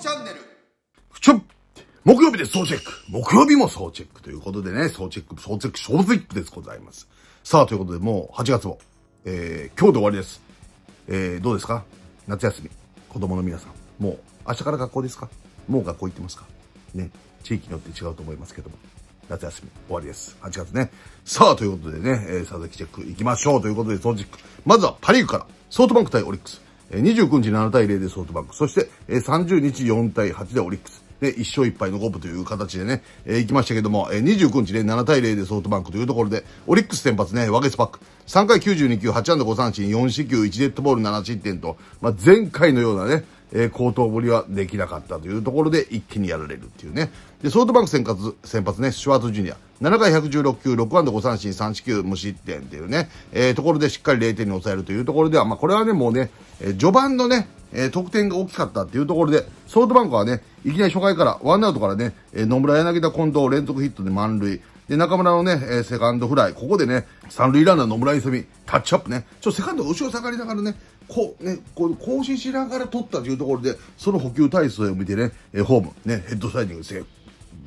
チャンネル。ちょ木曜日です、総チェック。木曜日も総チェックということでね、総チェック、総チェック、総チェックです、ございます。さあ、ということで、もう8月も、えー、今日で終わりです。えー、どうですか夏休み。子供の皆さん。もう、明日から学校ですかもう学校行ってますかね。地域によって違うと思いますけども。夏休み終わりです。8月ね。さあ、ということでね、えー、佐々木チェック行きましょうということで、そチェック。まずはパリーグから、ソフトバンク対オリックス。29日7対0でソフトバンク。そして、30日4対8でオリックス。で、1勝1敗の五分という形でね、えー、行きましたけども、えー、29日で、7対0でソフトバンクというところで、オリックス先発ね、ワゲスパック。3回92球、8安打5三振、4四球、1デッドボール7失点と、まあ、前回のようなね、えー、高頭ぶりはできなかったというところで一気にやられるっていうね。で、ソフトバンク先発、先発ね、シュワーズジュニア。7回116球、6安打5三振、3四球、無失点っていうね、えー、ところでしっかり0点に抑えるというところでは、まあこれはね、もうね、えー、序盤のね、えー、得点が大きかったっていうところで、ソフトバンクはね、いきなり初回から、ワンアウトからね、えー、野村柳田近藤連続ヒットで満塁、で、中村のね、えー、セカンドフライ、ここでね、三塁ランナー野村勇美、タッチアップね、ちょ、セカンド後ろ下がりながらね、こう、ね、こう、更新しながら取ったというところで、その補給体勢を見てね、えー、ホーム、ね、ヘッドサイディングセーフ、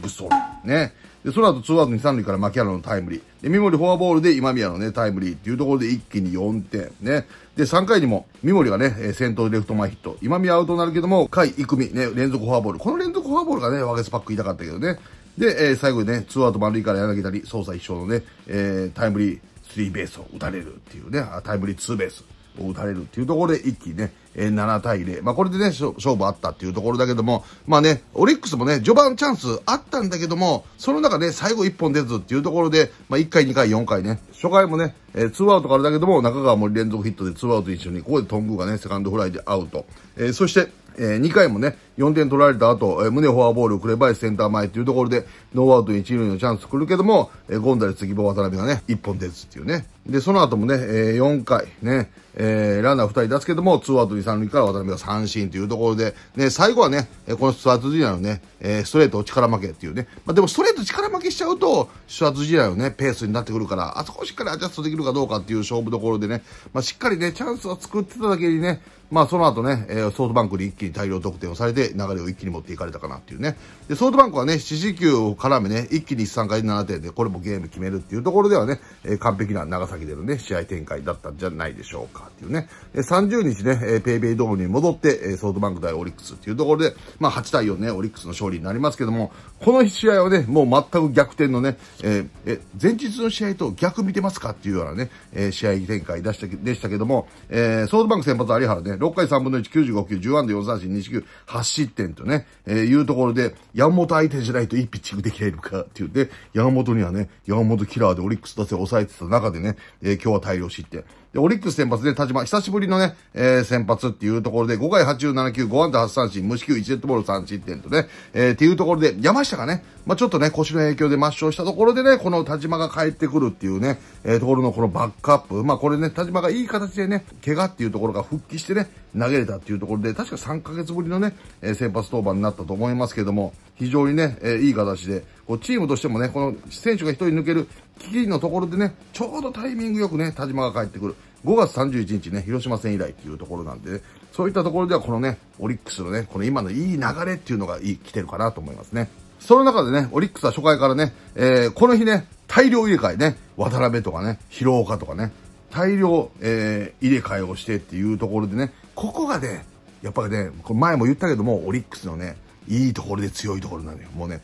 物騒、ね。で、その後、ツーアウトに三塁から牧原のタイムリー。で、三森フォアボールで今宮のね、タイムリーっていうところで一気に4点。ね。で、3回にも、三森がね、えー、先頭レフト前ヒット。今宮アウトになるけども、甲斐、育美、ね、連続フォアボール。この連続フォアボールがね、ワゲスパック痛かったけどね。で、えー、最後にね、ツーアウト満塁から柳田に捜査一生のね、えー、タイムリースリーベースを打たれるっていうね、タイムリーツーベースを打たれるっていうところで一気にね、えー、7対0。まあこれでね、勝負あったっていうところだけども、まあね、オリックスもね、序盤チャンスあったんだけども、その中で、ね、最後一本出ずっていうところで、まあ1回、2回、4回ね、初回もね、えー、アウトからだけども、中川も連続ヒットでツーアウト一緒に、ここで頓宮がね、セカンドフライでアウト。えー、そして、えー、2回もね、4点取られた後、えー、胸フォアボール、れば、センター前というところで、ノーアウト1塁のチャンス来るけども、えー、ゴンダレ、杉本、渡辺がね、1本出ずっていうね。で、その後もね、えー、4回ね、えー、ランナー2人出すけども、2アウト2、3塁から渡辺が三振というところで、ね、最後はね、えこのスワーツ時代のね、えー、ストレート力負けっていうね。まあ、でもストレート力負けしちゃうと、スワーツ時代のね、ペースになってくるから、あそこをしっかりアジャストできるかどうかっていう勝負どころでね、まあ、しっかりね、チャンスは作ってただけにね、まあ、その後ね、えー、ソフトバンクに一気に大量得点をされて、流れを一気に持っていかれたかなっていうね。で、ソフトバンクはね、四死球を絡めね、一気に3回7点で、これもゲーム決めるっていうところではね、えー、完璧な長崎でのね、試合展開だったんじゃないでしょうかっていうね。で、30日ね、えー、ペイペイドームに戻って、えー、ソフトバンク対オリックスっていうところで、まあ、8対4ね、オリックスの勝利になりますけども、この試合はね、もう全く逆転のね、えー、え前日の試合と逆見てますかっていうようなね、えー、試合展開出したでしたけども、えー、ソードバンク先発有原ね、6回3分の1、95球、10安打4三振、2四球、8失点とね、えー、いうところで、山本相手じしないといいピッチングできれるかっていうで、山本にはね、山本キラーでオリックス打線を抑えてた中でね、えー、今日は大量失点。で、オリックス先発で田島、久しぶりのね、えー、先発っていうところで、5回8 7球、5安打8三振、無四球1デッドボール3失点とね、えー、っていうところで、山下がね、まあ、ちょっとね、腰の影響で抹消したところでね、この田島が帰ってくるっていうね、えー、ところのこのバックアップ、まあ、これね、田島がいい形でね、怪我っていうところが復帰してね、投げれたっていうところで、確か3ヶ月ぶりのね、えー、先発登板になったと思いますけども、非常にね、えー、いい形で、こうチームとしてもね、この選手が1人抜ける危機のところでね、ちょうどタイミングよくね、田島が帰ってくる。5月31日ね、広島戦以来っていうところなんで、ね、そういったところではこのね、オリックスのね、この今のいい流れっていうのがいい、来てるかなと思いますね。その中でね、オリックスは初回からね、えー、この日ね、大量入れ替えね、渡辺とかね、広岡とかね、大量、えー、入れ替えをしてっていうところでね、ここがね、やっぱりね、これ前も言ったけども、オリックスのね、いいところで強いところなのよ。もうね、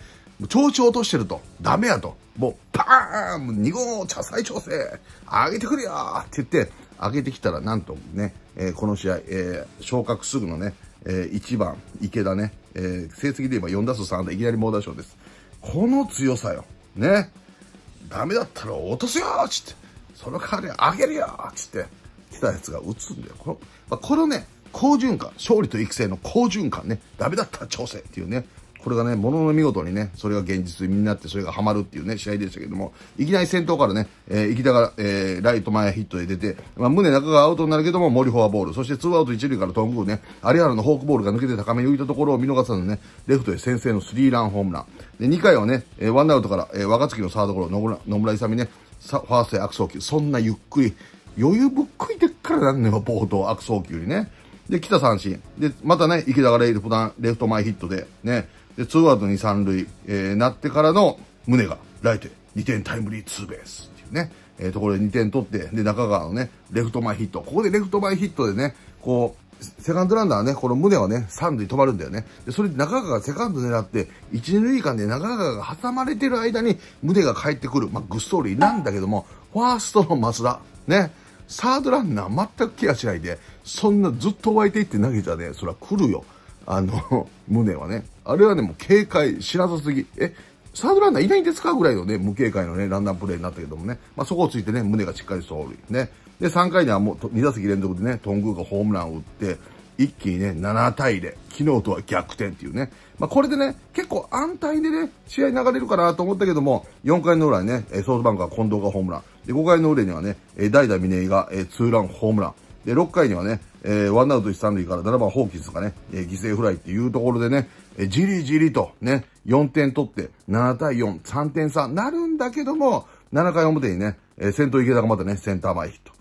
調子落としてると、ダメやと。もう、パーン !2 号茶再調整上げてくれよって言って、上げてきたら、なんとね、えー、この試合、えー、昇格すぐのね、えー、1番、池田ね、えー、成績で言えば4打数3安打、いきなり猛打賞です。この強さよ。ね。ダメだったら落とすよっつって、その代わり上げるよっつって、来たやつが打つんだよ。この、まあ、このね、好循環、勝利と育成の好循環ね、ダメだったら調整っていうね、これがね、ものの見事にね、それが現実になって、それがハマるっていうね、試合でしたけども、いきなり先頭からね、えー、行きながら、えー、ライト前ヒットで出て、まあ、胸中がアウトになるけども、森フォアボール、そしてツーアウト一塁から頓宮ね、有原のフォークボールが抜けて高めに浮いたところを見逃さずね、レフトへ先制のスリーランホームラン。で、2回はね、えー、ワンアウトから、えー、若月のサードゴロ、野村、野村勇ね、ファーストへ悪送球、そんなゆっくり、余裕ぶっくいてっからなんねよ、冒頭悪送球にね。で、来た三振。で、またね、池田がレフト前ヒットで、ね、で、ツーアウト二三塁、えー、なってからの胸が、ライトへ2点タイムリーツーベースっていうね、えー、ところで2点取って、で、中川のね、レフト前ヒット。ここでレフト前ヒットでね、こう、セカンドランナーね、この胸はね、三塁止まるんだよね。で、それで中川がセカンド狙って、一、二塁間で中川が挟まれてる間に胸が帰ってくる。まあ、グッソーリーなんだけども、ファーストの増田、ね、サードランナー全くケアしないで、そんなずっと湧いていって投げたね、そは来るよ。あの、胸はね。あれはね、もう警戒知らずすぎ。え、サードランナーいないんですかぐらいのね、無警戒のね、ランナープレイになったけどもね。まあ、そこをついてね、胸がしっかり走塁。ね。で、3回にはもう2打席連続でね、頓宮がホームランを打って、一気にね、7対0。昨日とは逆転っていうね。まあ、これでね、結構安泰でね、試合流れるかなと思ったけども、4回の裏にね、ソースバンクは近藤がホームラン。で、5回の裏にはね、代打峰イがツーランホームラン。で、6回にはね、えー、ワンアウト一三塁から7番ホーキンスがね、えー、犠牲フライっていうところでね、えー、じりじりとね、4点取って、7対4、3点差なるんだけども、7回表にね、えー、先頭池田がまたね、センター前ヒット。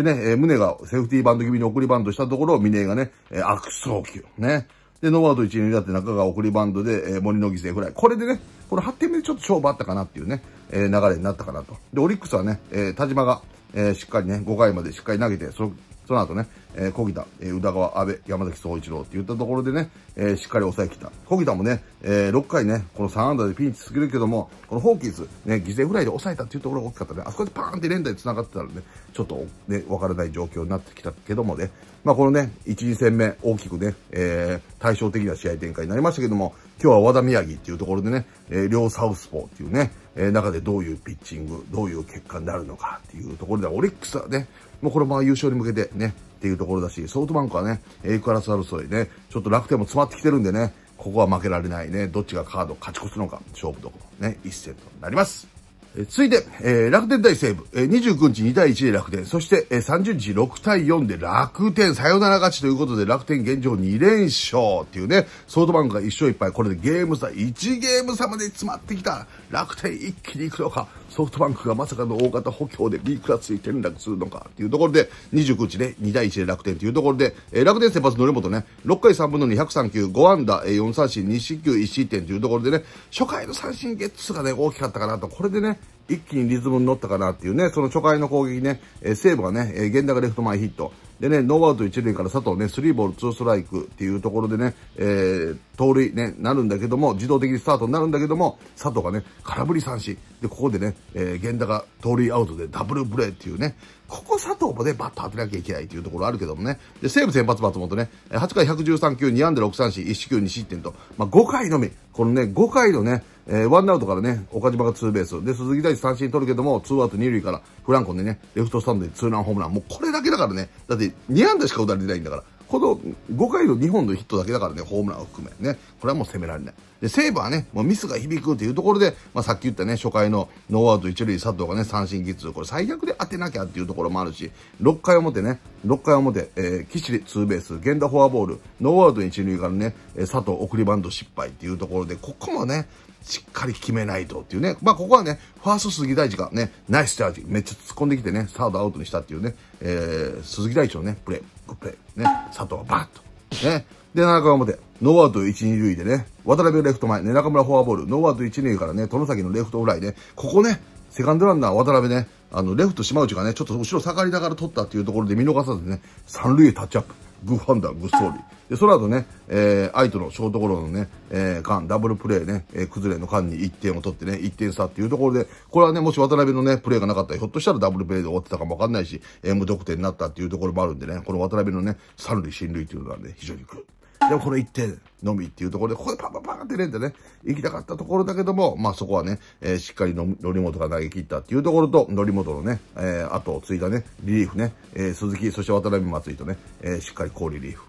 でね、えー、胸がセーフティーバンド気味に送りバンドしたところを峰がね、えー、悪送球。ね。で、ノーアウト1、2だって中が送りバンドで、えー、森の犠牲フライ。これでね、これ8点目でちょっと勝負あったかなっていうね、えー、流れになったかなと。で、オリックスはね、えー、田島が、えー、しっかりね、5回までしっかり投げて、そその後ね、えー、小木田、えー、宇田川、安倍、山崎総一郎って言ったところでね、えー、しっかり抑えきった。小木田もね、えー、6回ね、この3安打でピンチすぎるけども、このホーキーズ、ね、犠牲フライで抑えたっていうところが大きかったね。あそこでパーンって連打で繋がってたらね、ちょっとね、わからない状況になってきたけどもね、まあこのね、1、2戦目、大きくね、えー、対照的な試合展開になりましたけども、今日は和田宮城っていうところでね、えー、両サウスポーっていうね、えー、中でどういうピッチング、どういう結果になるのかっていうところで、オリックスはね、もうこのまま優勝に向けてね、っていうところだし、ソフトバンクはね、A クラス争いね、ちょっと楽天も詰まってきてるんでね、ここは負けられないね、どっちがカード勝ち越すのか、勝負どころね、一戦となります。続いて、えー、楽天対西武、えー、29日2対1で楽天、そして、えー、30日6対4で楽天、サヨナラ勝ちということで楽天現状2連勝っていうね、ソフトバンクが1勝1敗、これでゲーム差、1ゲーム差まで詰まってきた。楽天一気に行くのか、ソフトバンクがまさかの大型補強で B クラスに転落するのかっていうところで、29日ね、2対1で楽天というところで、えー、楽天先発の根本ね、6回3分の2、103球、5安打、えー、4三振、2四球、1失点というところでね、初回の三振ゲッツがね、大きかったかなと、これでね、一気にリズムに乗ったかなっていうね、その初回の攻撃ね、えー、西武がね、えー、源田がレフト前ヒット。でね、ノーアウト1塁から佐藤ね、3ボール2ストライクっていうところでね、えー、盗塁ね、なるんだけども、自動的にスタートになるんだけども、佐藤がね、空振り三振。で、ここでね、えー、源田が盗塁アウトでダブルプレーっていうね、ここ佐藤もね、バット当てなきゃいけないというところあるけどもね。で、西武先発松本ね、8回113球、2安打6三振、1四球2失点と、まあ、5回のみ、このね、5回のね、えー、ワンアウトからね、岡島がツーベース。で、鈴木大地三振取るけども、ツーアウト二塁から、フランコンでね、レフトスタンドにツーランホームラン。もうこれだけだからね、だって2安打しか打たれてないんだから、この5回の2本のヒットだけだからね、ホームランを含めね、これはもう攻められない。で、ーブはね、もうミスが響くというところで、まあ、さっき言ったね、初回のノーアウト1塁佐藤がね、三振技術、これ最悪で当てなきゃっていうところもあるし、6回表ね、6回表、えー、岸ツーベース、源田フォアボール、ノーアウト1塁からね、佐藤送りバント失敗っていうところで、ここもね、しっかり決めないとっていうね。まあ、ここはね、ファースト鈴木大地がね、ナイスチャージ、めっちゃ突っ込んできてね、サードアウトにしたっていうね、えー、鈴木大地のね、プレイ、グップレイ。ね、佐藤がバーッと、ね。で、7回表、ノーアウト1、2塁でね、渡辺レフト前、ね、中村フォアボール、ノーアウト1、2からね、殿崎のレフトフライね、ここね、セカンドランナー渡辺ね、あの、レフト島内がね、ちょっと後ろ下がりながら取ったっていうところで見逃さずね、三塁へタッチアップ。グッファンダー、グッソーリー。で、その後ね、えー、相手のショートゴロのね、えー、間、ダブルプレーね、えー、崩れの間に1点を取ってね、1点差っていうところで、これはね、もし渡辺のね、プレーがなかったら、ひょっとしたらダブルプレーで終わってたかもわかんないし、えー、無得点になったっていうところもあるんでね、この渡辺のね、三塁進塁っていうのはね、非常に来る。でもこれ1点のみっていうところで、ここでパパパって連打ね、行きたかったところだけども、まあそこはね、えー、しっかりのもとが投げ切ったっていうところと、もとのね、えー、と追加いだね、リリーフね、えー、鈴木、そして渡辺松井とね、えー、しっかり高リリーフ。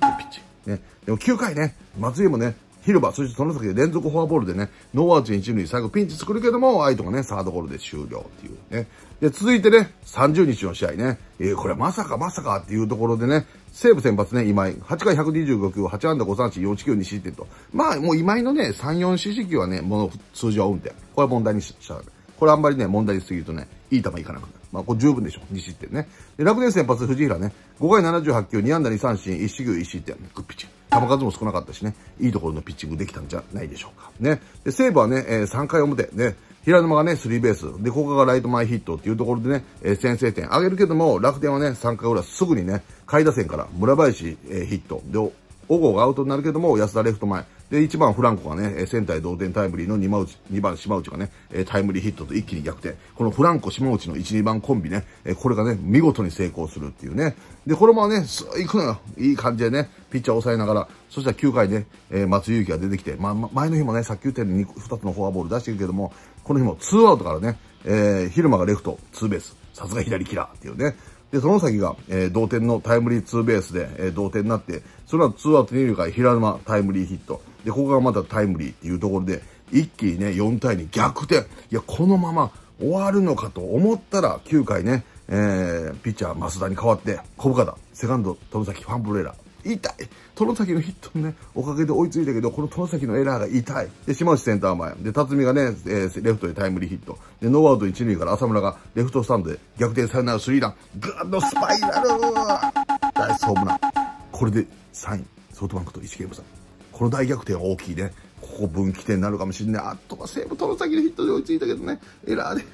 ピッチ。ね。でも9回ね、松井もね、広場、そしてその先で連続フォアボールでね、ノーアーチ一塁、最後ピンチ作るけども、相手がね、サードゴルで終了っていうね。で、続いてね、30日の試合ね、えー、これまさかまさかっていうところでね、西武先発ね、今井。8回125球、8安打5三振、4四球2失点と。まあ、もう今井のね、3、4四四球はね、もう通常はんで。これは問題にしちゃう。これあんまりね、問題にすぎるとね、いい球いかなくなる。まあ、これ十分でしょ。2失点ね。で、楽天先発藤平ね、5回78球、2安打2三振、1四球1失点。グッピッチ球数も少なかったしね、いいところのピッチングできたんじゃないでしょうか。ね。で、西武はね、えー、3回表、ね、平沼がね、スリーベース。で、ここがライト前ヒットっていうところでね、えー、先制点上げるけども、楽天はね、3回裏すぐにね、下位打線から村林、えー、ヒット。で、小郷がアウトになるけども、安田レフト前。で、1番フランコがね、センターへ同点タイムリーの2番内、2番島内がね、タイムリーヒットと一気に逆転。このフランコ島内の1、2番コンビね、これがね、見事に成功するっていうね。で、このままね、行くのよ。いい感じでね、ピッチャーを抑えながら、そしたら9回ね、松井気が出てきて、まあ、前の日もね、さっき言ったように2つのフォアボール出してるけども、この日も2アウトからね、えー、昼間がレフト、ツーベース、さすが左キラーっていうね。で、その先が、えー、同点のタイムリーツーベースで、えー、同点になって、その後ツーアウト二塁から平沼タイムリーヒット。で、ここがまたタイムリーっていうところで、一気にね、4対2逆転。いや、このまま終わるのかと思ったら、9回ね、えー、ピッチャー増田に代わって、小深田、セカンド、富崎、ファンブレーラー、痛い外崎のヒットのね、おかげで追いついたけど、この外崎のエラーが痛い。で、島内センター前。で、辰巳がね、えー、レフトでタイムリーヒット。で、ノーアウト一塁から浅村がレフトスタンドで逆転サヨナラスリーラン。グッドスパイラルスホームラン。これで3位。ソフトバンクと1ゲーム差。この大逆転は大きいね。ここ分岐点になるかもしれない。あとは西武外崎のヒットで追いついたけどね、エラーで。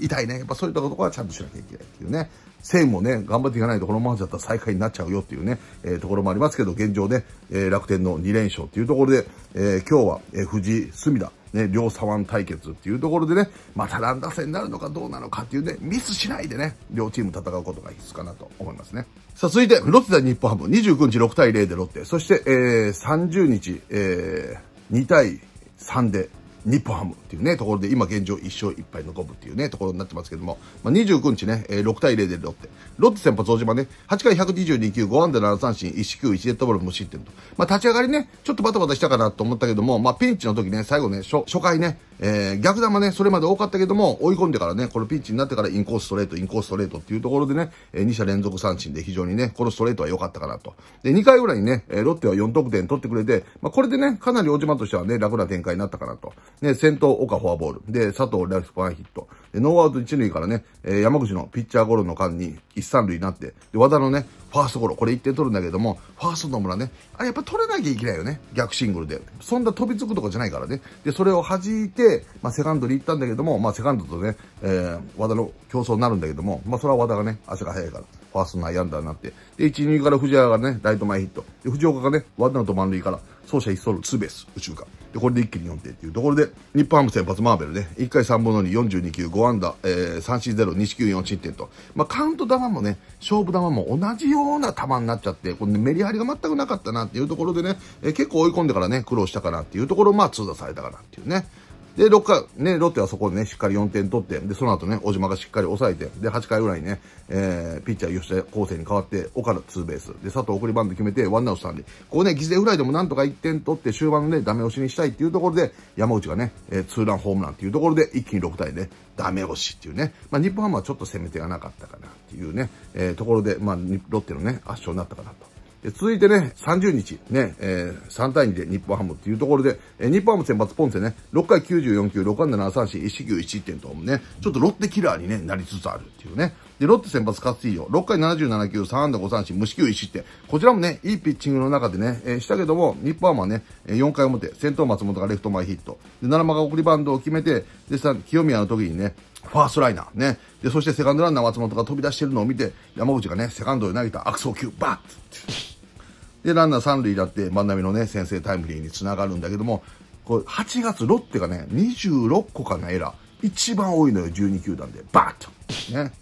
痛いね。やっぱそういったところはちゃんとしなきゃいけないっていうね。線もね、頑張っていかないとこのままじゃったら最下位になっちゃうよっていうね、えー、ところもありますけど、現状ね、えー、楽天の2連勝っていうところで、えー、今日は、えー、藤井、隅田、ね、両左腕対決っていうところでね、また乱打戦になるのかどうなのかっていうね、ミスしないでね、両チーム戦うことが必須かなと思いますね。さあ、続いて、ロッテ対日本ハム、29日6対0でロッテ、そして、えー、30日、えー、2対3で、日本ハムっていうね、ところで、今現状1勝1敗の5分っていうね、ところになってますけども、まあ、29日ね、えー、6対0でロッテ。ロッテ先発大島ね、8回122球、5安打7三振、1四球、1デッドボール無失点と。まあ、立ち上がりね、ちょっとバタバタしたかなと思ったけども、まあ、ピンチの時ね、最後ね、初初回ね、えー、逆球ね、それまで多かったけども、追い込んでからね、このピンチになってからインコースストレート、インコースストレートっていうところでね、えー、2者連続三振で非常にね、このストレートは良かったかなと。で、2回ぐらいにね、ロッテは4得点取ってくれて、まあ、これでね、かなり大島としてはね、楽な展開になったかなと。ね、先頭岡フォアボール。で、佐藤ラフトワンヒット。で、ノーアウト一塁からね、えー、山口のピッチャーゴロの間に一三塁になって、で、和田のね、ファーストゴロ、これ一点取るんだけども、ファーストの村ね、あれやっぱ取れなきゃいけないよね。逆シングルで。そんな飛びつくとかじゃないからね。で、それを弾いて、まあ、セカンドに行ったんだけども、まあ、セカンドとね、えー、和田の競争になるんだけども、まあ、それは和田がね、足が速いから。ファーストの内ンダーになって、で、1、2から藤原がね、ライト前ヒット。で、藤岡がね、ワンのウト満塁から、走者一走のツーベース、宇宙間。で、これで一気に4点っていうところで、日本ハム先発マーベルね、1回3分の2、42球、5安打、えー、三振0、2四球4失点と、まあ、カウント球もね、勝負球も同じような球になっちゃって、これ、ね、メリハリが全くなかったなっていうところでね、えー、結構追い込んでからね、苦労したかなっていうところ、まあ、通打されたかなっていうね。で、6回、ね、ロッテはそこでね、しっかり4点取って、で、その後ね、小島がしっかり抑えて、で、8回ぐらいね、えー、ピッチャー吉田康生に代わって、岡田ツーベース、で、佐藤送りバンド決めて、ワンアウトしんで、ここね、犠牲フライでもなんとか1点取って、終盤のね、ダメ押しにしたいっていうところで、山内がね、えー、ツーランホームランっていうところで、一気に6対で、ダメ押しっていうね、まあ、日本ハムはちょっと攻めてがなかったかなっていうね、えー、ところで、まあ、ロッテのね、圧勝になったかなと。続いてね、30日、ね、えー、3対2で日本ハムっていうところで、えー、日本ハム先発ポンセね、6回94球、6安打7三振、1四球1点とね、ちょっとロッテキラーに、ね、なりつつあるっていうね。で、ロッテ先発カスティーヨ、6回77球、3安打5三振、無四球1失点。こちらもね、いいピッチングの中でね、えー、したけども、日本ハムはね、4回表、先頭松本がレフト前ヒット。で、七間が送りバンドを決めて、で、さ清宮の時にね、ファーストライナーね。で、そしてセカンドランナー松本が飛び出してるのを見て、山口がね、セカンドで投げた悪送球、バッで、ランナー三塁だって万波のね、先制タイムリーにつながるんだけども、こう、8月ロッテがね、26個かな、エラー。一番多いのよ、12球団で。バーッと。ね。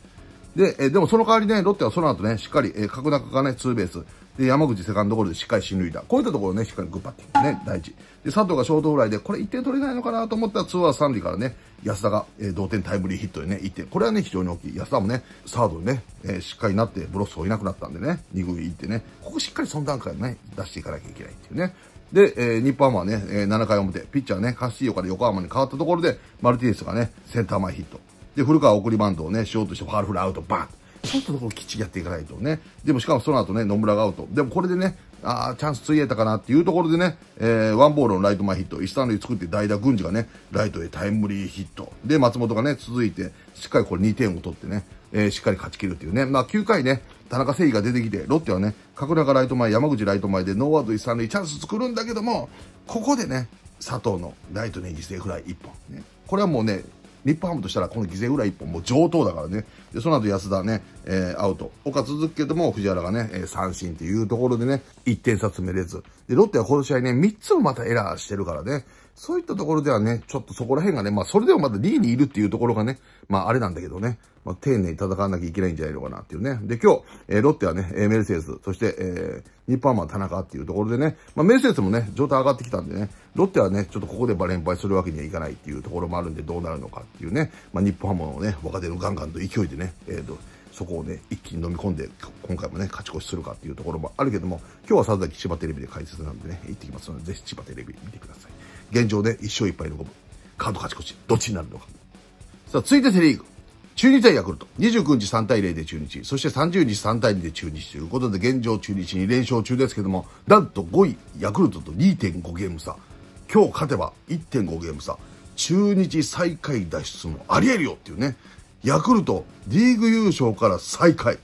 で、えでもその代わりね、ロッテはその後ね、しっかり、え角中がね、ツーベース。で、山口セカンドゴルでしっかり進塁打。こういったところね、しっかりグッパッティングね、大事。で、佐藤がショートフライで、これ1点取れないのかなと思ったら、ツーアース3塁からね、安田が、えー、同点タイムリーヒットでね、1点。これはね、非常に大きい。安田もね、サードにね、えー、しっかりなって、ブロスをいなくなったんでね、2軍行ってね、ここしっかりその段階でね、出していかなきゃいけないっていうね。で、えー、日本はね、えー、7回表、ピッチャーね、カッシーヨから横浜に変わったところで、マルティネスがね、センター前ヒット。で、古川送りバンドをね、しようとしてファールフルアウト、バーンちょっとこきっちりやっていかないとね。でもしかもその後ね、野村がアウト。でもこれでね、ああ、チャンスついえたかなっていうところでね、えー、ワンボールのライト前ヒット、一三塁作って代打軍司がね、ライトへタイムリーヒット。で、松本がね、続いて、しっかりこれ2点を取ってね、えー、しっかり勝ち切るっていうね。まあ9回ね、田中誠義が出てきて、ロッテはね、角中ライト前、山口ライト前でノーアウト一三塁チャンス作るんだけども、ここでね、佐藤のライトに犠牲フライ1本、ね。これはもうね、日本ハムとしたらこの犠牲裏1本もう上等だからね。で、その後安田ね、えー、アウト。他続けども藤原がね、えー、三振っていうところでね、1点差詰めれず。で、ロッテはこの試合ね、3つもまたエラーしてるからね。そういったところではね、ちょっとそこら辺がね、まあそれでもまだリーにいるっていうところがね、まああれなんだけどね、まあ丁寧に戦わなきゃいけないんじゃないのかなっていうね。で、今日、えー、ロッテはね、メルセデス、そして、えー、日本マン田中っていうところでね、まあメルセデスもね、状態上がってきたんでね、ロッテはね、ちょっとここでバレンパイするわけにはいかないっていうところもあるんでどうなるのかっていうね、まあ日本ハムのね、若手のガンガンと勢いでね、えっ、ー、と、そこをね、一気に飲み込んで、今回もね、勝ち越しするかっていうところもあるけども、今日はさっき千葉テレビで解説なんでね、行ってきますので、ぜひ千葉テレビ見てください。現状で1勝1敗の五分。カード勝ち越し、どっちになるのか。さあ、続いてセリーグ。中日対ヤクルト。29日3対0で中日。そして30日3対2で中日ということで、現状中日に連勝中ですけども、なんと5位ヤクルトと2.5ゲーム差。今日勝てば1.5ゲーム差。中日最下位脱出もありえるよっていうね。ヤクルト、リーグ優勝から最下位。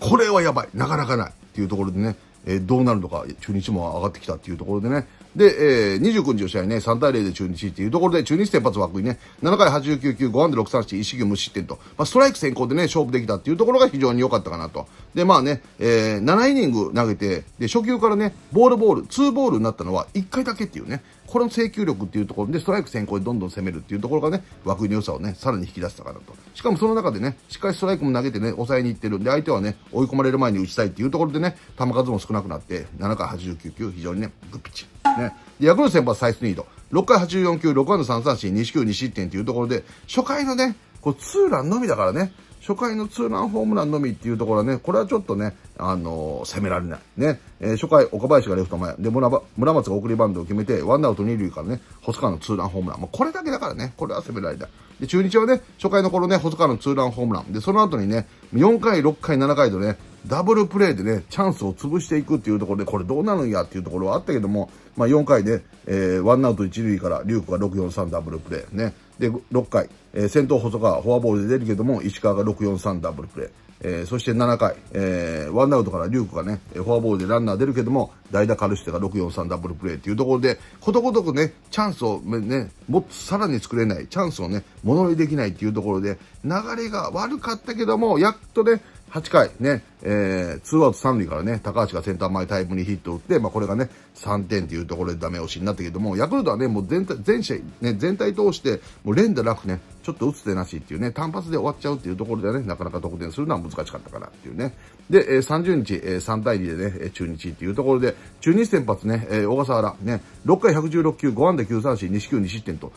これはやばい。なかなかない。っていうところでね、えー、どうなるのか、中日も上がってきたっていうところでね、で、えー、29日の試合ね、3対0で中日っていうところで、中日先発枠にね、7回89球、5安で6三振、1球無失点と、まあ、ストライク先行でね、勝負できたっていうところが非常に良かったかなと。で、まあね、えー、7イニング投げて、で、初球からね、ボールボール、2ボールになったのは1回だけっていうね、これの制球力っていうところでストライク先行でどんどん攻めるっていうところがね、枠井の良さをね、さらに引き出したかなと。しかもその中でね、しっかりストライクも投げてね、抑えにいってるんで、相手はね、追い込まれる前に打ちたいっていうところでね、球数も少なくなって、7回89球、非常にね、グッピッチ。ね。で、ヤクルト先発サイスニード。6回84球、6安打3三振、2四球2失点というところで、初回のね、こうツーランのみだからね、初回のツーランホームランのみっていうところはね、これはちょっとね、あのー、攻められない。ね、えー、初回、岡林がレフト前、で、村村松が送りバンドを決めて、ワンアウト二塁からね、細川のツーランホームラン。まあ、これだけだからね、これは攻められない。で、中日はね、初回の頃ね、細川のツーランホームラン。で、その後にね、4回、6回、7回とね、ダブルプレーでね、チャンスを潰していくっていうところで、これどうなるんやっていうところはあったけども、まあ4回で、えー、ワンアウト1塁から、リュークが643ダブルプレーね、で、6回、えー、先頭細川、フォアボールで出るけども、石川が643ダブルプレー。えー、そして7回、えー、ワンアウトからウクがね、フォアボールでランナー出るけども、代打カルシテが643ダブルプレーっていうところで、ことごとくね、チャンスをね、もっとさらに作れない、チャンスをね、物にできないっていうところで、流れが悪かったけども、やっとね、8回ね、えー、ツーアウト3塁からね、高橋がセンター前タイムにヒットを打って、まあこれがね、3点っていうところでダメ押しになったけども、ヤクルトはね、もう全体、全試合、ね、全体通して、もう連打なくね、ちょっと打つ手なしっていうね、単発で終わっちゃうっていうところでね、なかなか得点するのは難しかったかなっていうね。で、えー、30日、えー、3対2でね、え中日っていうところで、中日先発ね、えー、小笠原、ね、6回116球、5安打9三振、2四球2失点と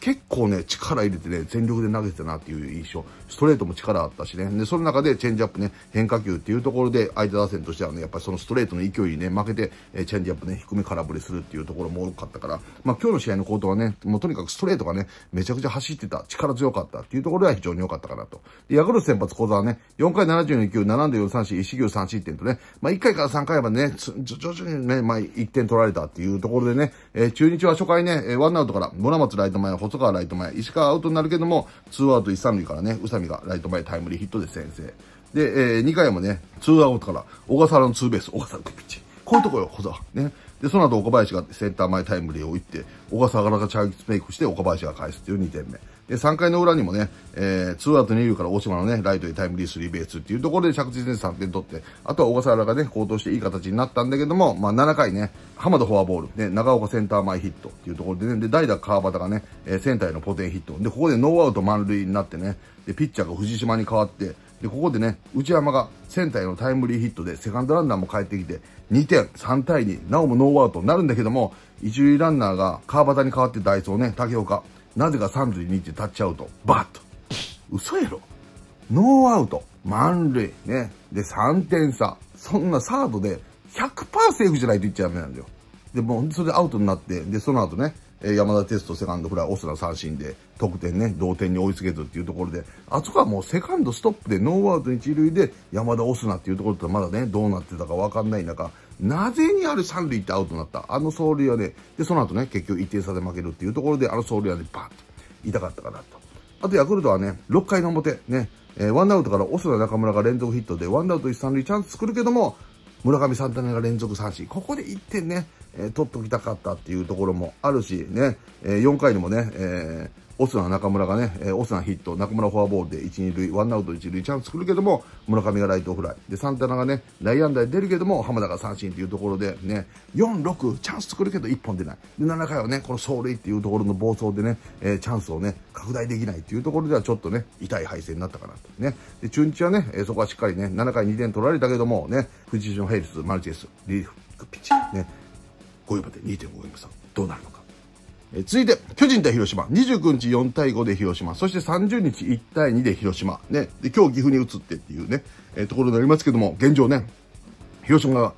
結構ね、力入れてね、全力で投げてたなっていう印象。ストレートも力あったしね。で、その中でチェンジアップね、変化球っていうところで、相手打線としてはね、やっぱりそのストレートの勢いにね、負けて、えチェンジアップね、低め空振りするっていうところも多かったから、まあ今日の試合のコートはね、もうとにかくストレートがね、めちゃくちゃ走ってた、力強かったっていうところでは非常に良かったかなと。で、ヤクルト先発小沢ね、4回72球、7で4三振、1球3失点とね、まあ1回から3回までね、徐々にね、まあ1点取られたっていうところでね、えー、中日は初回ね、ワンアウトから、村松ライト前、細川ライト前、石川アウトになるけども、ツーアウト一三塁からね、宇佐美がライト前タイムリーヒットで先制。で、えー、2回もね、ツーアウトから、小笠原のツーベース、小笠原ピッチ。こういうとこよ、小沢。ね。で、その後岡林がセンター前タイムリーを打って、小笠原がチャースメイクして岡林が返すっていう2点目。で、3回の裏にもね、えー、2アウト2塁から大島のね、ライトでタイムリースリーベースっていうところで着実に3点取って、あとは小笠原がね、高騰していい形になったんだけども、まあ、7回ね、浜田フォアボール、ね、長岡センター前ヒットっていうところでね、で、代打川端がね、えー、センターへのポテンヒット。で、ここでノーアウト満塁になってね、で、ピッチャーが藤島に変わって、で、ここでね、内山がセンターへのタイムリーヒットで、セカンドランナーも帰ってきて、2点、3対2、なおもノーアウトになるんだけども、一塁ランナーが川端に代わって代走ね、竹岡。なぜか三塁にって立っちゃうと、バッと。嘘やろ。ノーアウト、満塁、ね。で、3点差。そんなサードで100%セーフじゃないと言っちゃダメなんだよ。で、もう、それでアウトになって、で、その後ね、山田テストセカンドフライ、オスナ三振で、得点ね、同点に追いつけずっていうところで、あそこはもうセカンドストップでノーアウト一塁で山田オスナっていうところとまだね、どうなってたかわかんない中、なぜにある三塁ってアウトになった。あの走塁はね、で、その後ね、結局1点差で負けるっていうところで、あの走塁はね、バーンと痛かったかなと。あとヤクルトはね、6回の表、ね、えー、ワンアウトからオスナ中村が連続ヒットで、ワンアウト一三塁チャンス作るけども、村上サンタナが連続三振。ここで1点ね、えー、取っときたかったっていうところもあるし、ね、えー、4回にもね、えー、オスナ、中村がね、えー、オスナヒット、中村フォアボールで1、2塁、ワンアウト1塁、チャンス作るけども、村上がライトフライ。で、サンタナがね、内野安打で出るけども、浜田が三振というところで、ね、4、6、チャンス作るけど1本出ない。で、7回はね、この走塁っていうところの暴走でね、えー、チャンスをね、拡大できないっていうところではちょっとね、痛い敗戦になったかなと。ね。で、中日はね、えー、そこはしっかりね、7回2点取られたけども、ね、藤井のヘイリス、マルチェス、リーフ、ピッチ、ね、5位まで2.5ゲーム差。どうなるのえ続いて、巨人対広島。29日4対5で広島。そして30日1対2で広島。ね。で、今日岐阜に移ってっていうね、えところになりますけども、現状ね、広島が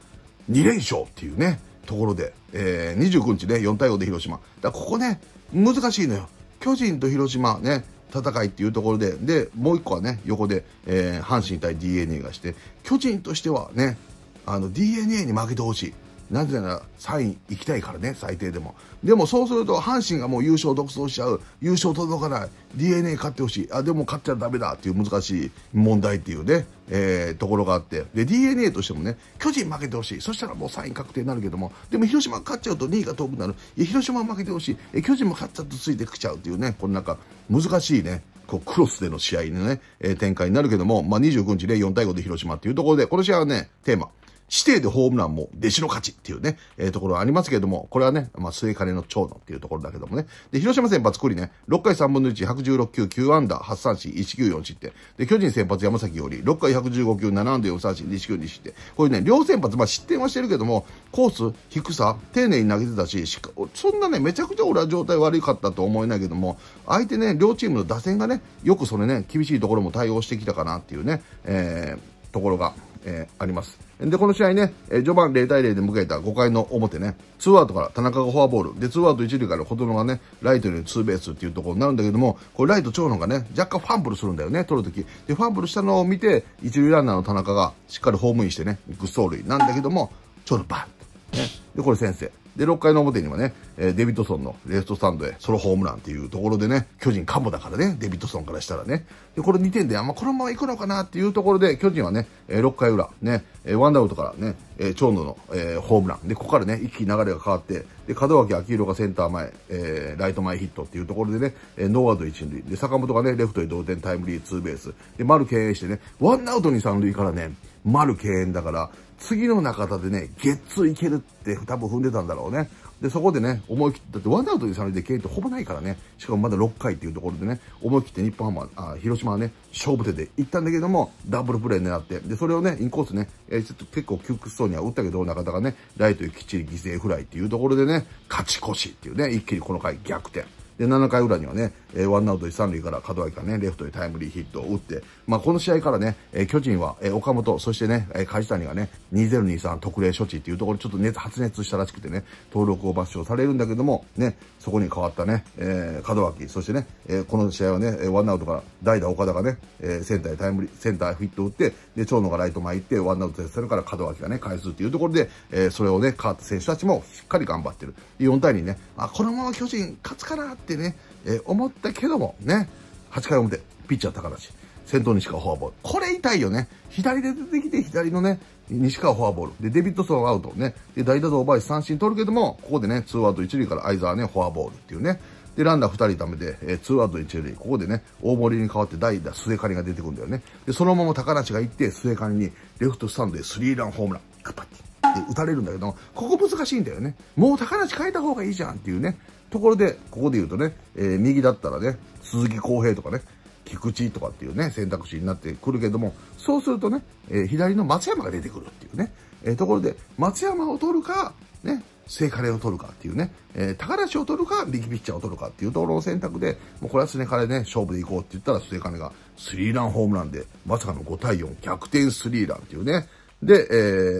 2連勝っていうね、ところで、えー、29日ね、4対5で広島。だここね、難しいのよ。巨人と広島ね、戦いっていうところで、で、もう一個はね、横で、えー、阪神対 DNA がして、巨人としてはね、あの、DNA に負けてほしい。なぜなら3位行きたいからね、最低でも。でもそうすると、阪神がもう優勝独走しちゃう、優勝届かない、d n a 勝ってほしい、あ、でも勝っちゃだめだっていう難しい問題っていうね、えー、ところがあって、で、d n a としてもね、巨人負けてほしい、そしたらもう3位確定になるけども、でも広島勝っちゃうと2位が遠くなる、広島負けてほしい、巨人も勝っちゃうとついてきちゃうっていうね、この中、難しいね、こうクロスでの試合のね、えー、展開になるけども、まあ、29日で4対5で広島っていうところで、この試合はね、テーマ。指定でホームランも弟子の勝ちっていうね、えー、ところありますけれども、これはね、まあ、末金の長野っていうところだけどもね。で、広島先発クリね、6回3分の1、116球、9アンダー、8三振、194失点。で、巨人先発山崎より、6回115球、7アンダー、4三振、192失点。こういうね、両先発、まあ、失点はしてるけども、コース、低さ、丁寧に投げてたし、しそんなね、めちゃくちゃ俺は状態悪かったと思えないけども、相手ね、両チームの打線がね、よくそれね、厳しいところも対応してきたかなっていうね、えー、ところが、えー、あります。で、この試合ね、序盤0対0で迎えた5回の表ね、ツーアウトから田中がフォアボール、で、ツーアウト1塁から琴ノがね、ライトにツーベースっていうところになるんだけども、これライト長野がね、若干ファンブルするんだよね、取るとき。で、ファンブルしたのを見て、1塁ランナーの田中がしっかりホームインしてね、グッソールなんだけども、長野バンね、で、これ先生。で、6回の表にはね、えデビッドソンのレフトスタンドへソロホームランっていうところでね、巨人カモだからね、デビッドソンからしたらね。で、これ2点で、あんまこのまま行くのかなっていうところで、巨人はね、え6回裏、ね、えワンダウトからね、え長野の、えホームラン。で、ここからね、一気に流れが変わって、で、門脇明宏がセンター前、えー、ライト前ヒットっていうところでね、えノーアウト1塁。で、坂本がね、レフトへ同点タイムリーツーベース。で、丸敬遠してね、ワンアウトに3塁からね、丸敬遠だから、次の中田でね、ゲッツーいけるって多分踏んでたんだろうね。で、そこでね、思い切って、だってワンアウトに3塁で敬遠ってほぼないからね、しかもまだ6回っていうところでね、思い切って日本ハムは、あ広島はね、勝負手で行ったんだけども、ダブルプレー狙って、で、それをね、インコースね、えー、ちょっと結構窮屈そうには打ったけど、中田がね、ライトにきっちり犠牲フライっていうところでね、勝ち越しっていうね、一気にこの回逆転。で、7回裏にはね、えー、ワンアウト一三塁から門脇がね、レフトへタイムリーヒットを打って、まあ、この試合からね、えー、巨人は、えー、岡本、そしてね、えー、梶谷がね、2023特例処置っていうところちょっと熱、発熱したらしくてね、登録を抹消されるんだけども、ね、そこに変わったね、えー、門脇、そしてね、えー、この試合はね、ワンアウトから代打岡田がね、えー、センターへタイムリー、センターヒットを打って、で、長野がライト前行って、ワンアウトでするから門脇がね、返すっていうところで、えー、それをね、変わった選手たちもしっかり頑張ってる。4対2ね、あ、このまま巨人勝つかなってってね、えー、思ったけども、ね、8回表、ピッチャー高梨、先頭西川フォアボール。これ痛いよね。左で出てきて、左のね、西川フォアボール。で、デビッドソンアウトね。で、代打で大い三振取るけども、ここでね、ツーアウト一塁から相沢ね、フォアボールっていうね。で、ランナー2人貯めて、えー、アウト一塁、ここでね、大森に代わって代打、末刈が出てくるんだよね。で、そのまま高梨が行って、末刈に、レフトスタンドでスリーランホームラン、カパッて、打たれるんだけど、ここ難しいんだよね。もう高梨変えた方がいいじゃんっていうね。ところで、ここで言うとね、えー、右だったらね、鈴木康平とかね、菊池とかっていうね、選択肢になってくるけども、そうするとね、えー、左の松山が出てくるっていうね、えー、ところで、松山を取るか、ね、聖カレを取るかっていうね、えー、高梨を取るか、力ピッチャーを取るかっていうところの選択で、もうこれはスネカレね、勝負でいこうって言ったら、スネカレがスリーランホームランで、まさかの5対4、逆転スリーランっていうね、で、え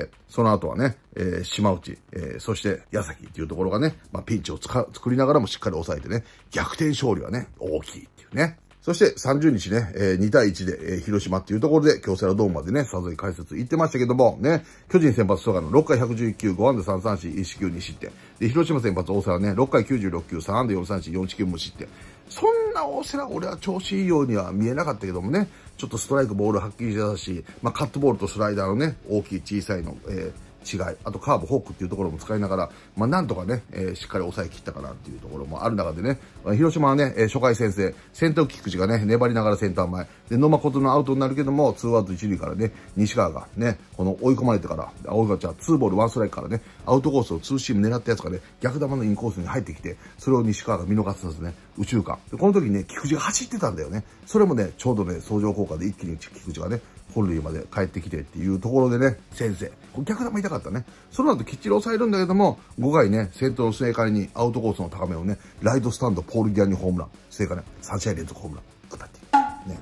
ー、その後はね、えー、島内、えー、そして矢崎っていうところがね、まあ、ピンチをつか作りながらもしっかり抑えてね、逆転勝利はね、大きいっていうね。そして30日ね、えー、2対1で、えー、広島っていうところで、京セラドームまでね、さぞい解説行ってましたけども、ね、巨人先発とかの6回111球、5安打3三振、1四球2失点。で、広島先発大瀬はね、6回96球、3安打4三振、4四球無失点。そんな大瀬良、俺は調子いいようには見えなかったけどもね、ちょっとストライクボールはっきりしてたし、まあ、カットボールとスライダーのね、大きい小さいの、えー違い、あとカーブ、フォークっていうところも使いながら、まあ、なんとかね、えー、しっかり抑えきったかなっていうところもある中でね、広島はね、えー、初回先制、先頭菊池がね、粘りながらセンター前、で、野間ことのアウトになるけども、ツーアウト一塁からね、西川がね、この追い込まれてから、青い込ちゃツーボールワンストライクからね、アウトコースをツーシーム狙ったやつがね、逆球のインコースに入ってきて、それを西川が見逃すずですね、宇宙間。で、この時ね、菊池が走ってたんだよね。それもね、ちょうどね、相乗効果で一気に菊池がね、本塁まで帰ってきてっていうところでね、先生。逆球痛かったね。その後きっちり抑えるんだけども、5回ね、先頭の正解にアウトコースの高めをね、ライトスタンドポールギアにホームラン。末解ね、3試合連続ホームラン。当たって。ね。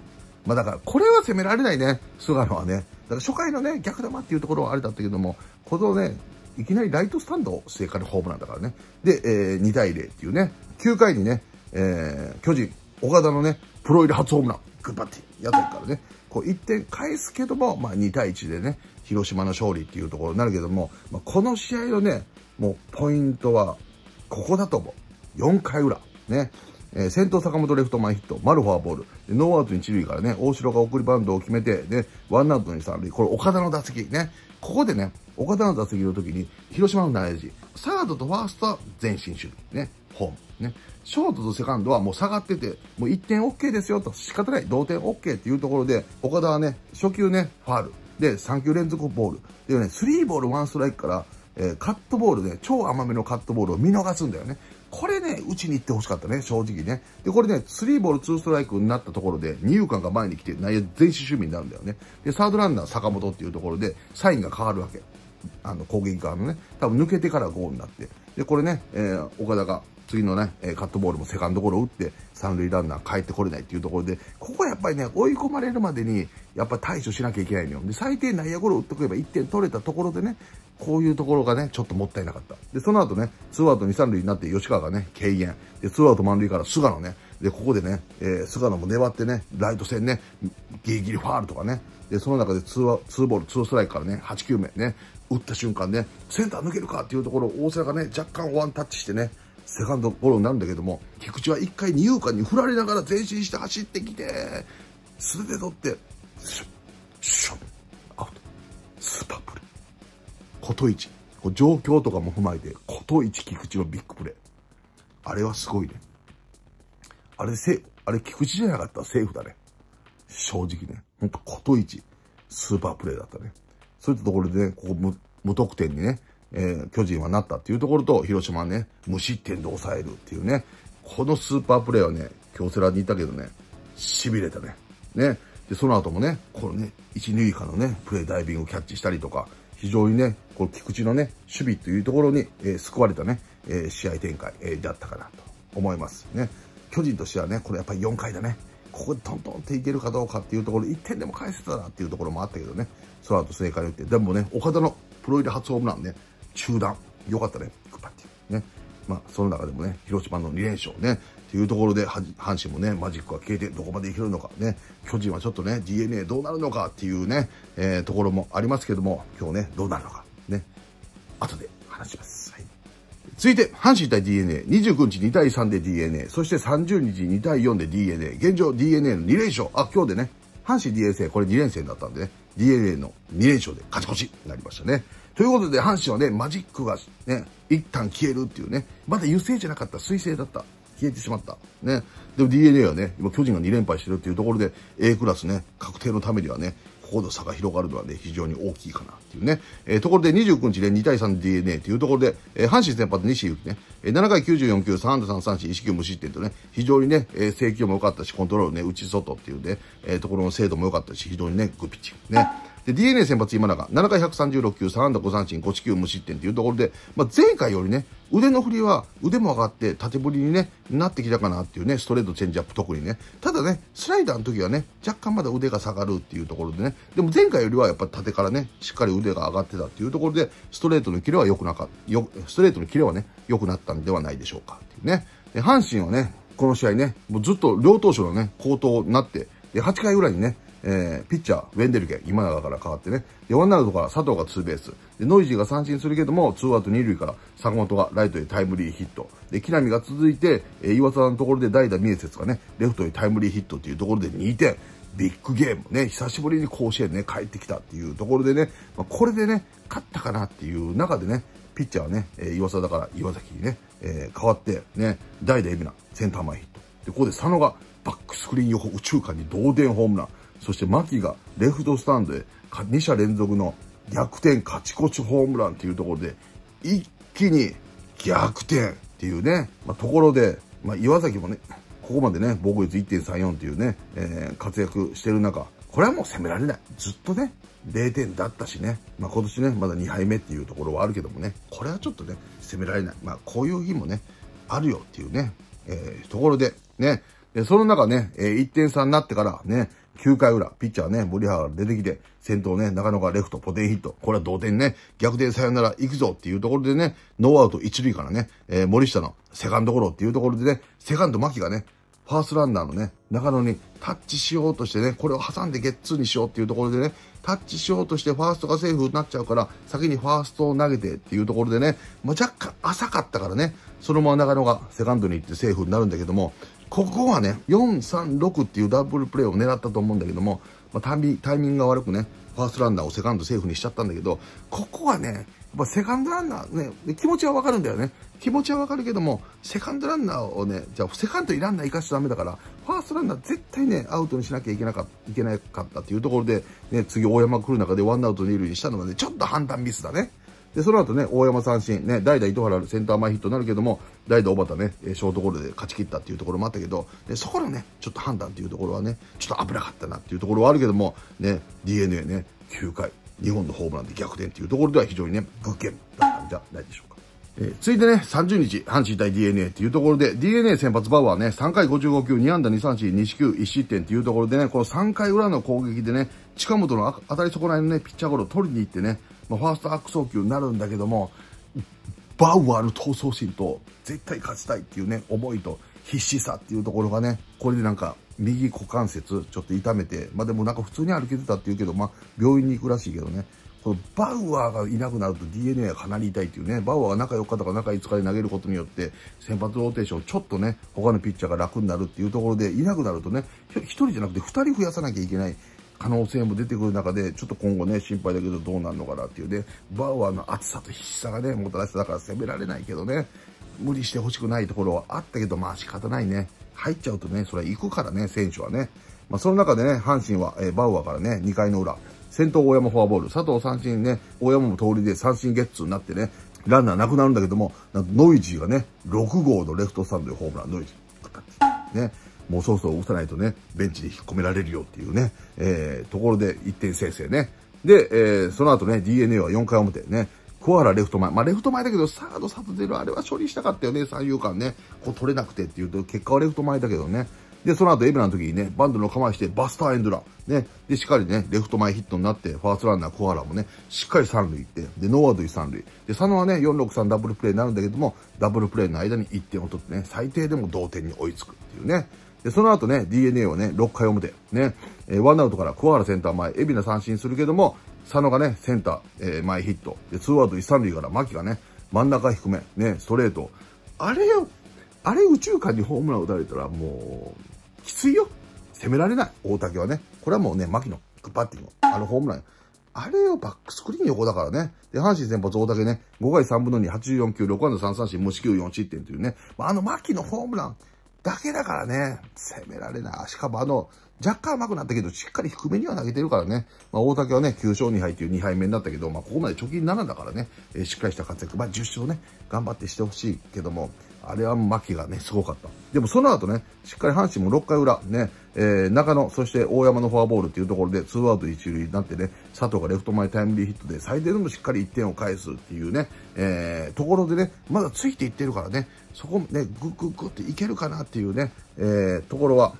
まあだから、これは攻められないね、菅野はね。だから初回のね、逆球っていうところはあれだったけども、このね、いきなりライトスタンド末解のホームランだからね。で、えー、2対0っていうね、9回にね、えー、巨人、岡田のね、プロ入り初ホームラン、グッバッティ、やってるからね。こう1点返すけども、まあ、2対1でね、広島の勝利っていうところになるけども、まあ、この試合のね、もうポイントは、ここだと思う。4回裏。ね。えー、先頭坂本レフト前ヒット、丸フォアボール、ノーアウト一塁からね、大城が送りバントを決めて、で、ワンアウトに三塁、これ岡田の打席ね、ここでね、岡田の打席の時に、広島の内野陣、サードとファーストは前進守備、ね、本。ね。ショートとセカンドはもう下がってて、もう1点 OK ですよと、仕方ない、同点 OK っていうところで、岡田はね、初球ね、ファール。で、3球連続ボール。でね、3ボール1ストライクから、えー、カットボールで、超甘めのカットボールを見逃すんだよね。これね、打ちに行ってほしかったね、正直ね。で、これね、3ボール2ストライクになったところで、二遊間が前に来て、内野全死守備になるんだよね。で、サードランナー坂本っていうところで、サインが変わるわけ。あの、攻撃側のね、多分抜けてからゴールになって。で、これね、えー、岡田が次のね、カットボールもセカンドゴロ打って、三塁ランナー帰ってこれないっていうところで、ここはやっぱりね、追い込まれるまでに、やっぱ対処しなきゃいけないのよ。で、最低内野ゴロ打っておけば1点取れたところでね、こういうところがね、ちょっともったいなかった。で、その後ね、ツーアウト2、3塁になって吉川がね、軽減。で、ツーアウト満塁から菅野ね。で、ここでね、えー、菅野も粘ってね、ライト線ね、ギリギリファールとかね。で、その中でツーツーボール、ツーストライクからね、8球目ね、打った瞬間ね、センター抜けるかっていうところを大阪がね、若干ワンタッチしてね、セカンドゴロになるんだけども、菊池は一回二遊間に振られながら前進して走ってきて、素手で取って、シュッ、シュッ、アウト。スーパープレイ。こと一。状況とかも踏まえて、こと一菊池のビッグプレイ。あれはすごいね。あれセあれ菊池じゃなかったらセーフだね。正直ね。ほんとこと一。スーパープレイだったね。そういったところでね、ここ無得点にね、えー、巨人はなったっていうところと、広島はね、無失点で抑えるっていうね、このスーパープレイはね、京セラにいたけどね、痺れたね。ね。で、その後もね、このね、一、二以下のね、プレイダイビングをキャッチしたりとか、非常にね、この菊池のね、守備というところに、えー、救われたね、えー、試合展開、えー、だったかなと思いますね。巨人としてはね、これやっぱり4回だね。ここでトントンっていけるかどうかっていうところ、1点でも返せたらっていうところもあったけどね、その後正解を言って、でもね、岡田のプロ入り初ホームランね、中断。よかったね。グッバってね。まあ、その中でもね、広島の2連勝ね、ていうところで、阪神もね、マジックが消えてどこまでいけるのかね、巨人はちょっとね、DNA どうなるのかっていうね、えー、ところもありますけども、今日ね、どうなるのか、ね、後で話します。はい。続いて、阪神対 DNA、29日2対3で DNA、そして30日2対4で DNA、現状 DNA の2連勝、あ、今日でね、阪神 DNA これ2連戦だったんでね、DNA の2連勝で勝ち越しになりましたね。ということで、阪神はね、マジックがね、一旦消えるっていうね、まだ油性じゃなかった、水性だった。消えてしまった。ね。でも DNA はね、今巨人が2連敗してるっていうところで、A クラスね、確定のためにはね、ここの差が広がるのはね、非常に大きいかなっていうね。えー、ところで29日で、2対 3DNA というところで、えー、阪神先発西行きね、えー、7回94球、3安打3三振、1球無失点とね、非常にね、えー、制球も良かったし、コントロールね、内外っていうね、えー、ところの精度も良かったし、非常にね、グッピッチングね。で、DNA 先発今永、7回136球、3安打5三振、5四球無失点というところで、まあ、前回よりね、腕の振りは、腕も上がって、縦振りに、ね、なってきたかなっていうね、ストレート、チェンジアップ、特にね。ただね、スライダーの時はね、若干まだ腕が下がるっていうところでね、でも前回よりはやっぱ縦からね、しっかり腕が上がってたっていうところで、ストレートのキレは良くなかよ、ストレートのキレはね、良くなったんではないでしょうかっていうね。で、阪神はね、この試合ね、もうずっと両投手のね、高投になって、で、8回ぐらいにね、えー、ピッチャー、ウェンデルケ、今永から変わってね、で、ワンアウトから佐藤がツーベース、で、ノイジーが三振するけども、ツーアウト二塁から坂本がライトへタイムリーヒット、で、木浪が続いて、えー、岩沢のところで代打明節がね、レフトへタイムリーヒットっていうところで2点、ビッグゲームね、久しぶりに甲子園ね、帰ってきたっていうところでね、まあ、これでね、勝ったかなっていう中でね、ピッチャーはね、えー、岩佐だから岩崎にね、えー、変わって、ね、代打海老名、センター前ヒット。で、ここで佐野がバックスクリーン横右中間に同点ホームラン。そして牧がレフトスタンドへ2者連続の逆転勝ち越しホームランっていうところで、一気に逆転っていうね、まあ、ところで、まあ、岩崎もね、ここまでね、防御率1.34っていうね、えー、活躍してる中、これはもう攻められない。ずっとね、0点だったしね。まあ、今年ね、まだ2敗目っていうところはあるけどもね、これはちょっとね、攻められない。まあ、こういう日もね、あるよっていうね、えー、ところで、ね、その中ね、え1点差になってからね、9回裏、ピッチャーね、森原が出てきて、先頭ね、中野がレフト、ポテンヒット。これは同点ね、逆転さよなら行くぞっていうところでね、ノーアウト1塁からね、えー、森下のセカンドゴロっていうところでね、セカンド牧がね、ファーストランナーのね、中野にタッチしようとしてね、これを挟んでゲッツーにしようっていうところでね、タッチしようとしてファーストがセーフになっちゃうから、先にファーストを投げてっていうところでね、まあ、若干浅かったからね、そのまま中野がセカンドに行ってセーフになるんだけども、ここはね、436っていうダブルプレーを狙ったと思うんだけども、まあ、タイミングが悪くね、ファーストランナーをセカンドセーフにしちゃったんだけど、ここはね、やっぱセカンドランナーね、気持ちはわかるんだよね。気持ちはわかるけども、セカンドランナーをね、じゃあセカンドにランナー行かしちゃダメだから、ファーストランナー絶対ね、アウトにしなきゃいけなかいけなかったっていうところで、ね、次大山来る中でワンアウト二塁にしたのはね、ちょっと判断ミスだね。で、その後ね、大山三振、ね、代打糸原センター前ヒットになるけども、代打小畑ね、ショートゴロで勝ち切ったっていうところもあったけど、でそこのね、ちょっと判断っていうところはね、ちょっと危なかったなっていうところはあるけども、ね、DNA ね、9回、日本のホームランで逆転っていうところでは非常にね、具ゲだったんじゃないでしょうか。えー、ついでね、30日、阪神対 DNA っていうところで、DNA 先発バウアーね、3回55球、2安打2三振、2四球、1失点っていうところでね、この3回裏の攻撃でね、近本の当たり損ないのね、ピッチャーゴロ取りに行ってね、まあ、ファーストク送球になるんだけども、バウアーの闘争心と、絶対勝ちたいっていうね、思いと、必死さっていうところがね、これでなんか、右股関節ちょっと痛めて、まあでもなんか普通に歩けてたっていうけど、まあ病院に行くらしいけどね、このバウアーがいなくなると DNA がかなり痛いっていうね、バウアーが中4日とか中5日で投げることによって、先発ローテーションちょっとね、他のピッチャーが楽になるっていうところで、いなくなるとね、1人じゃなくて2人増やさなきゃいけない可能性も出てくる中で、ちょっと今後ね、心配だけどどうなるのかなっていうね、バウアーの暑さと必死さがね、もたらしただから攻められないけどね、無理してほしくないところはあったけど、まあ仕方ないね。入っちゃうとね、それは行くからね、選手はね。まあその中でね、阪神は、えー、バウアーからね、2回の裏、先頭大山フォアボール、佐藤三振ね、大山も通りで三振ゲッツーになってね、ランナーなくなるんだけども、ノイジーがね、6号のレフトスタンドでホームラン、ノイジー。ね、もうそろそろ打さないとね、ベンチで引っ込められるよっていうね、えー、ところで1点先制ね。で、えー、その後ね、DNA は4回表ね、コアラレフト前。まあ、レフト前だけど、サード、サドゼロ、あれは処理したかったよね、三遊間ね。こう取れなくてっていうと、結果はレフト前だけどね。で、その後、エブラの時にね、バンドの構えして、バスターエンドラー。ね。で、しっかりね、レフト前ヒットになって、ファーストランナー、コアラもね、しっかり三塁行って、で、ノーアウト三塁。で、佐野はね、463ダブルプレーになるんだけども、ダブルプレーの間に1点を取ってね、最低でも同点に追いつくっていうね。で、その後ね、DNA をね、6回表、ね、えー、ワンアウトから桑原センター前、海老名三振するけども、佐野がね、センター、えー、前ヒット。で、ツーアウト一三塁から牧がね、真ん中低め、ね、ストレート。あれよ、あれ宇宙間にホームラン打たれたらもう、きついよ。攻められない、大竹はね。これはもうね、牧のバッティング、あのホームラン。あれよ、バックスクリーン横だからね。で、阪神先発大竹ね、5回3分の2、84球、6安打3三振、無四球4失点というね。まあ、あの牧のホームラン。だけだからね、攻められない。しかもあの、若干甘くなったけど、しっかり低めには投げてるからね。まあ、大竹はね、9勝2敗という2敗目になったけど、まあ、ここまで貯金7だからね、えー、しっかりした活躍、まあ、10勝ね、頑張ってしてほしいけども、あれは牧がね、すごかった。でもその後ね、しっかり阪神も6回裏、ね、えー、中野、そして大山のフォアボールっていうところで、2アウト1塁になってね、佐藤がレフト前タイムリーヒットで、最低でもしっかり1点を返すっていうね、えー、ところでね、まだついていってるからね、そこね、ぐっぐっぐっていけるかなっていうね、えー、ところは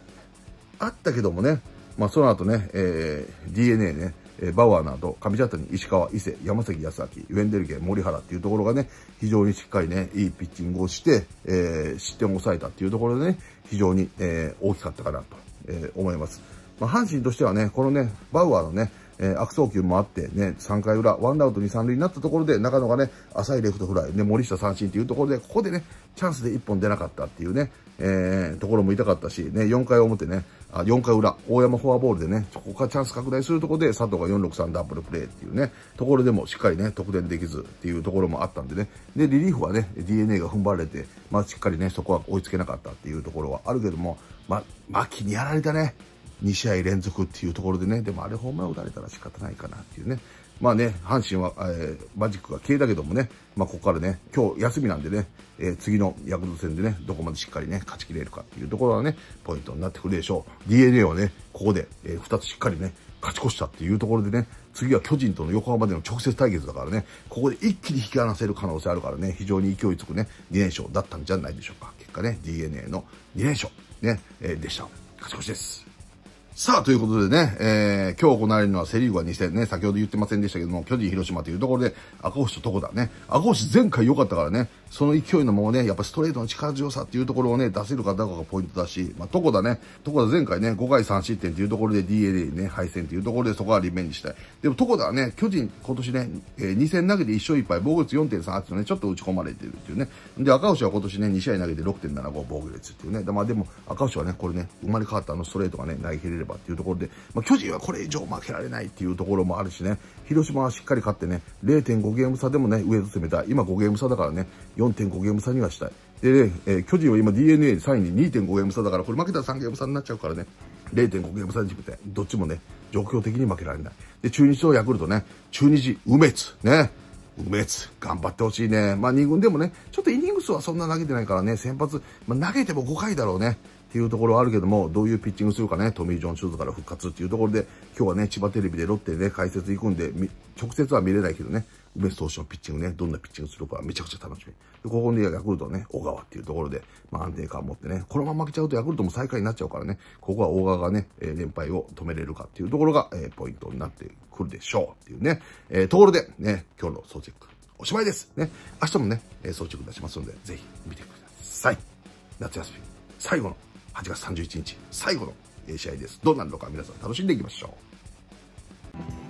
あったけどもね、まあ、その後ね、えー、DNA ね、えバウアーなど、上茶谷、石川、伊勢、山崎康明、ウェンデルゲ、森原っていうところがね、非常にしっかりね、いいピッチングをして、えー、失点を抑えたっていうところでね、非常に、えー、大きかったかなと、えー、思います。まあ、阪神としてはね、このね、バウアーのね、えー、悪送球もあってね、3回裏、ワンアウト2、3塁になったところで、中野がね、浅いレフトフライ、ね、森下三振っていうところで、ここでね、チャンスで1本出なかったっていうね、えー、ところも痛かったし、ね、4回表ね、あ、4回裏、大山フォアボールでね、ここからチャンス拡大するところで、佐藤が463ダブルプレーっていうね、ところでもしっかりね、得点できずっていうところもあったんでね、で、リリーフはね、DNA が踏ん張れて、まあ、しっかりね、そこは追いつけなかったっていうところはあるけども、ま、牧にやられたね。2試合連続っていうところでね、でもあれホームラン打たれたら仕方ないかなっていうね。まあね、阪神は、えー、マジックが消えたけどもね、まあ、ここからね、今日休みなんでね、えー、次のヤクルト戦でね、どこまでしっかりね、勝ち切れるかっていうところはね、ポイントになってくるでしょう。DNA はね、ここで、えー、2つしっかりね、勝ち越したっていうところでね、次は巨人との横浜での直接対決だからね、ここで一気に引き離せる可能性あるからね、非常に勢いつくね、2連勝だったんじゃないでしょうか。結果ね、DNA の2連勝、ね、えー、でした。勝ち越しです。さあ、ということでね、えー、今日行われるのはセリーグは2戦ね、先ほど言ってませんでしたけども、巨人広島というところで、赤星と床だね。赤星前回良かったからね、その勢いのもね、やっぱストレートの力強さっていうところをね、出せるかどうかがポイントだし、まあ、コだね、コだ前回ね、5回3失点っていうところで DNA ね、敗戦っていうところでそこはリベンジしたい。でも床田はね、巨人今年ね、えー、2戦投げて1勝1敗、防御率4.38とね、ちょっと打ち込まれてるっていうね。で、赤星は今年ね、2試合投げて6.75防御率っていうね。でまあでも、赤星はね、これね、生まれ変わったあのストレートがね、投げ切れればっていうところで、まあ、巨人はこれ以上負けられないっていうところもあるしね、広島はしっかり勝ってね、0.5ゲーム差でもね、上と攻めたい。今5ゲーム差だからね、4.5ゲーム差にはしたい。で、ね、えー、巨人は今 DNA 3位に2.5ゲーム差だから、これ負けたら3ゲーム差になっちゃうからね、0.5ゲーム差にしてどっちもね、状況的に負けられない。で、中日とヤクルトね、中日、梅津、ね、梅津、頑張ってほしいね。まあ2軍でもね、ちょっとイニング数はそんな投げてないからね、先発、まあ、投げても5回だろうね。っていうところはあるけども、どういうピッチングするかね、トミー・ジョンシュートから復活っていうところで、今日はね、千葉テレビでロッテで、ね、解説行くんで、直接は見れないけどね、梅津投手のピッチングね、どんなピッチングするかめちゃくちゃ楽しみ。で、ここでヤクルトね、小川っていうところで、まあ、安定感を持ってね、このまま負けちゃうとヤクルトも最下位になっちゃうからね、ここは大川がね、えー、連敗を止めれるかっていうところが、えー、ポイントになってくるでしょうっていうね、えー、ところで、ね、今日の総チェック、おしまいです。ね、明日もね、えー、総チェック出しますので、ぜひ見てください。夏休み、最後の、8月31日、最後の試合です。どうなるのか皆さん楽しんでいきましょう。